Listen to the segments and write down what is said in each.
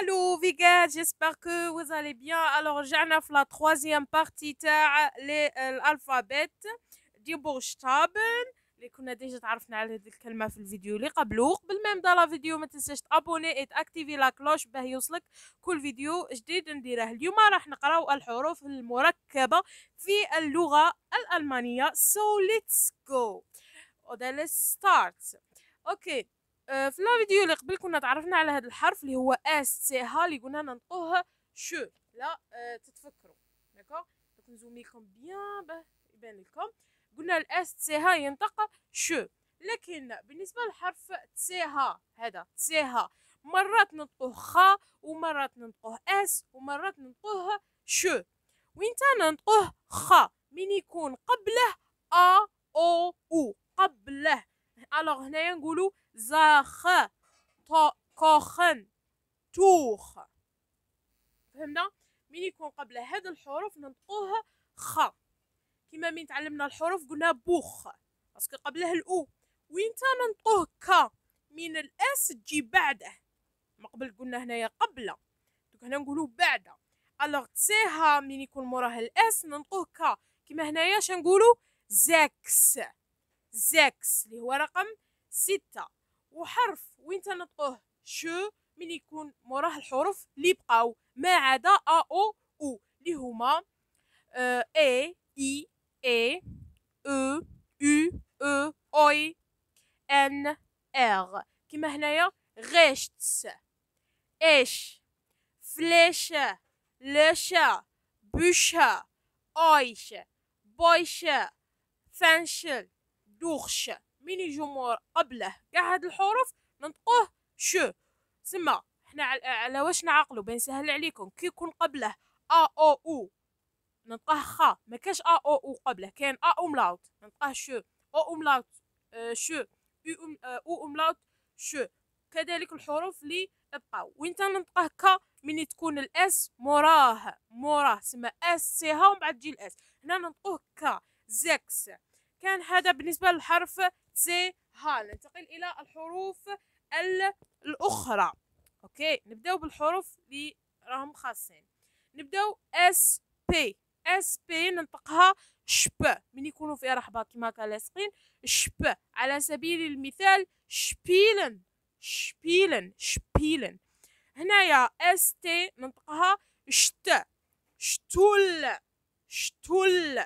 الو فيغاز جيسبر كو ويز الي بيان الوغ رجعنا في لا تروازيام بارتي تاع الالفابيت دي بوشتابل اللي كنا ديجا تعرفنا على هذه الكلمه في الفيديو اللي قبلو قبل ما نبدا لا فيديو ما تنساش تابوني تاكتيفي لا كلوش باه يوصلك كل فيديو جديد نديره اليوم راح نقراو الحروف المركبه في اللغه الالمانيه سو ليتس جو let's اوكي آه، في الفيديو اللي قبل كنا تعرفنا على هذا الحرف اللي هو اس سي ها اللي قلنا ننطوه شو لا آه، تتفكروا داكوغ نزوميكم بيان باه يبان لكم قلنا الاس سي ها ينطق شو لكن بالنسبه للحرف تسي ها هذا تسي ها مرات ننطقوه خا ومرات ننطقوه اس ومرات ننطقوه شو تا ننطقوه خا من يكون قبله ا او او قبله الوغ هنايا نقولو زاخ كوخن توخ فهمنا من يكون قبل هاد الحروف ننطقوه خ كما من تعلمنا الحروف قلنا بوخ باسكو قبله الاو وين ننطقوه كا من الاس تجي بعده ما قبل قلنا هنايا قبل دوك هنا نقولو بعد الوغ تسيها من يكون موراه الاس ننطقوه كا كما هنايا شنقولو زاكس زاكس اللي هو رقم ستة وحرف وين تنطقوه شو من يكون موراه الحروف اللي بقاو ما عدا ا او او اللي هما آه، e، e، e، اي اي اي او او او اوي ان ار كما هنايا غشتس اش فلاشا لاشة بوشة اويش بويشا فانشل دوخش ميني جمهور قبله كاع هاد الحروف ننطقوه شو سما حنا على واش نعقلو بين سهل عليكم كي يكون قبله ا او او ننطقه خا ما كاش ا او او قبله كاين ا او ملاوت ننطقه شو او املاوت آه شو او املاوت شو كذلك الحروف لي بقاو وين تنطقه كا من تكون الاس موراه موراه سما اس ها ومن بعد تجي الاس هنا ننطقوه كا زكس كان هذا بالنسبة للحرف سي ها ننتقل إلى الحروف الأخرى أوكي نبدأ بالحروف اللي راهم خاصين نبدأ اس بي اس بي ننطقها شب من يكونوا في رحبة كما كالاسقين شب على سبيل المثال شبيلن شبيلن شبيلن هنايا اس تي ننطقها شت شتول شتول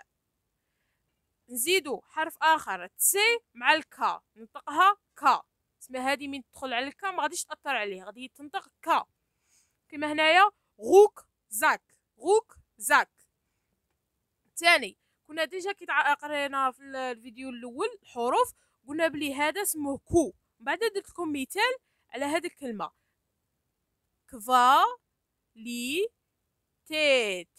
نزيدو حرف اخر تسي مع الكا ننطقها كا تسمى هذه من تدخل على الكا ما غاديش تاثر عليه غادي تنطق كا كما هنايا غوك زاك غوك زاك ثاني كنا ديجا كي قرينا في الفيديو الاول الحروف قلنا بلي هذا اسمه كو بعد درت لكم مثال على هذه الكلمه كفا لي تيت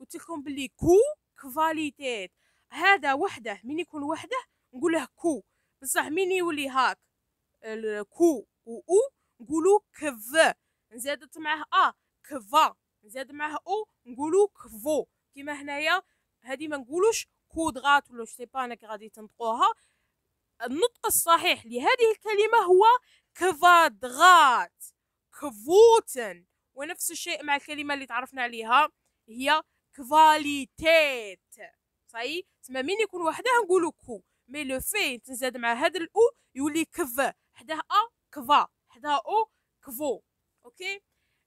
قلت لكم بلي كو كفاليتيت هذا وحده من يكون وحده نقوله كو بصح من يولي هاك كو و او نقولو كف زادت معاه ا كفا زاد معاه او نقولو كفو كيما هنايا هذه ما نقولوش كودغات ولا سي با انا غادي تنطقوها النطق الصحيح لهذه الكلمه هو كفادغات كفوتن ونفس الشيء مع الكلمه اللي تعرفنا عليها هي كفاليتيت فاي تما مين يكون وحده نقولو كو مي لو في تنزاد مع هاد الاو يولي كف حداه ا كفا حداه او كفو اوكي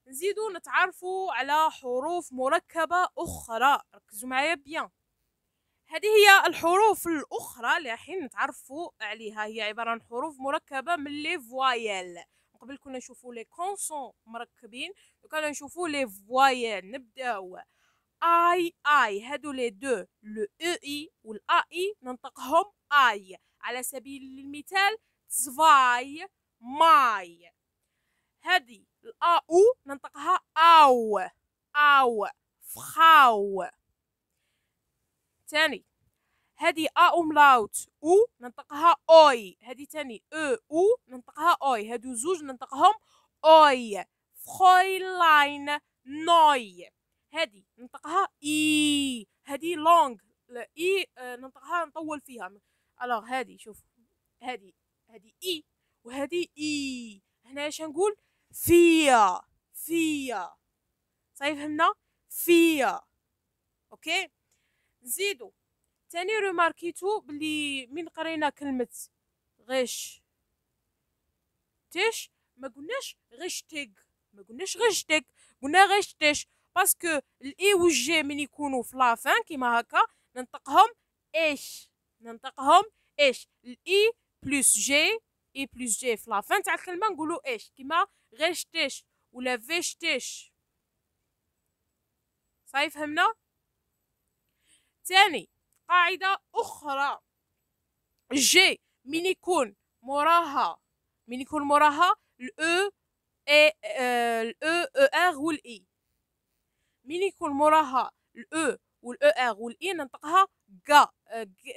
نزيدو نتعرفوا على حروف مركبة أخرى ركزوا معايا بيان هذه هي الحروف الأخرى اللي راح نتعرفوا عليها هي عبارة عن حروف مركبة من لي فوايل قبل كنا نشوفوا لي كونسون مركبين وكنا نشوفوا لي فوايل نبداو اي اي هادو لي دو لو او اي والا اي ننطقهم اي على سبيل المثال زفاي ماي هادي الا او ننطقها او او فخاو تاني هادي ا ام لاوت او ننطقها اوي هادي تاني او e, او ننطقها اوي هادو زوج ننطقهم اوي لاين نوي هذه ننطقها اي هذه لونغ اي ننطقها آه، نطول فيها الوغ هذه شوف هذه هذه اي وهذه اي هنا اش نقول فيا فيا صافي فهمنا فيا اوكي نزيدو تاني ريماركيتو بلي من قرينا كلمة غش تش ما قلناش غشتك ما قلناش غشتك قلنا غشتش باسكو الاي جي من يكونوا في لافان كيما هكا ننطقهم ايش ننطقهم ايش الاي بلس جي اي بلس جي في لافان تاع الكلمه نقولوا ايش كيما غير ولا فيشتيش صاي فهمنا تاني قاعده اخرى جي من يكون موراها من يكون موراها الاو الاو ار والاي من يكون موراها الاو e والاو ار e والاي e ننطقها كا آه، كي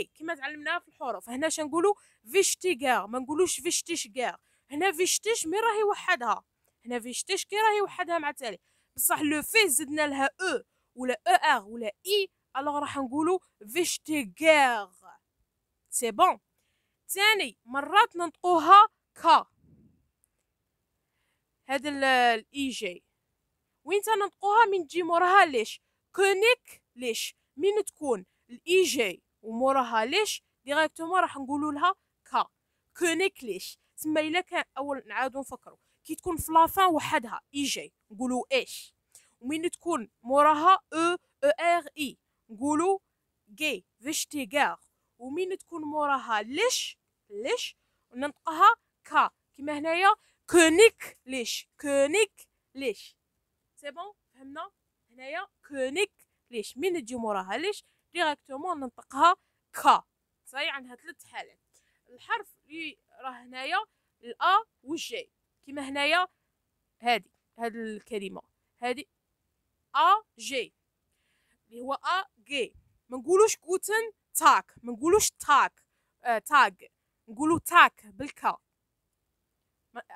آه، كما تعلمناها في الحروف هنا شنقولوا فيشتيغار ما نقولوش فيشتيشغار هنا فيشتيش مي راهي وحدها هنا فيشتيش كي راهي وحدها مع التالي بصح لو في زدنا لها او ولا او ار ولا اي الوغ راح نقولوا فيشتيغار سي بون ثاني مرات ننطقوها كا هذا الاي آه، جي وين تنطقوها من تجي موراها ليش كونيك ليش من تكون الاي جي وموراها ليش ديريكتومون راح نقولوا لها كا كونيك ليش تما الا كان اول نعاودو نفكروا كي تكون في لافان وحدها اي جي نقولوا ايش ومين تكون موراها او او ار اي نقولوا جي فيشتيغار ومين تكون موراها ليش ليش ننطقها كا كيما هنايا كونيك ليش كونيك ليش سي بون فهمنا هنايا كونيك ليش مين تجي موراها ليش ديريكتومون ننطقها كا صاي عندها ثلاث حالات الحرف اللي راه هنايا الا والجي كيما هنايا هادي هاد الكلمه هادي ا جي اللي هو ا جي ما نقولوش كوتن تاك ما نقولوش تاك آه تاك نقولو تاك بالكا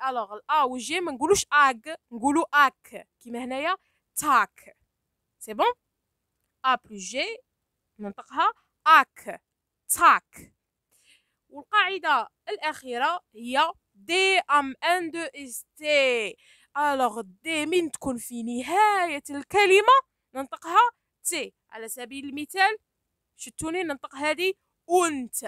الوغ الا جي ما نقولوش اك نقولو اك كيما هنايا تاك سي بون ا بلو جي ننطقها اك تاك والقاعده الاخيره هي دي ام ان دو اس تي الوغ دي من تكون في نهايه الكلمه ننطقها تي على سبيل المثال شتوني ننطق هذه انت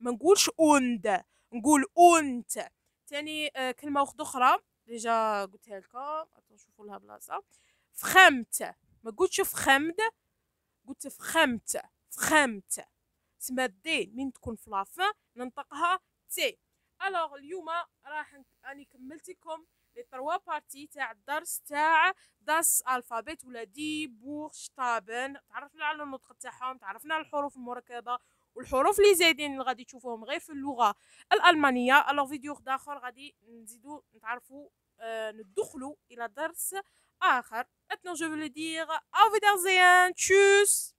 ما نقولش اوند نقول انت ثاني آه، كلمه واحده اخرى ديجا قلتها لكم شوفوا لها بلاصه فخمت ما قلتش فخمد قلت فخمت فخمت تسمى دي من تكون في لافان ننطقها تي الوغ اليوم راح راني كملت لكم لي تروا بارتي تاع الدرس تاع داس الفابيت ولا دي بور شتابن تعرفنا على النطق تاعهم تعرفنا على الحروف المركبه والحروف اللي زايدين اللي غادي تشوفوهم غير في اللغه الالمانيه الو فيديو اخر غادي نزيدو نتعرفوا آه ندخلوا الى درس اخر اتنو جو فو لو دير تشوس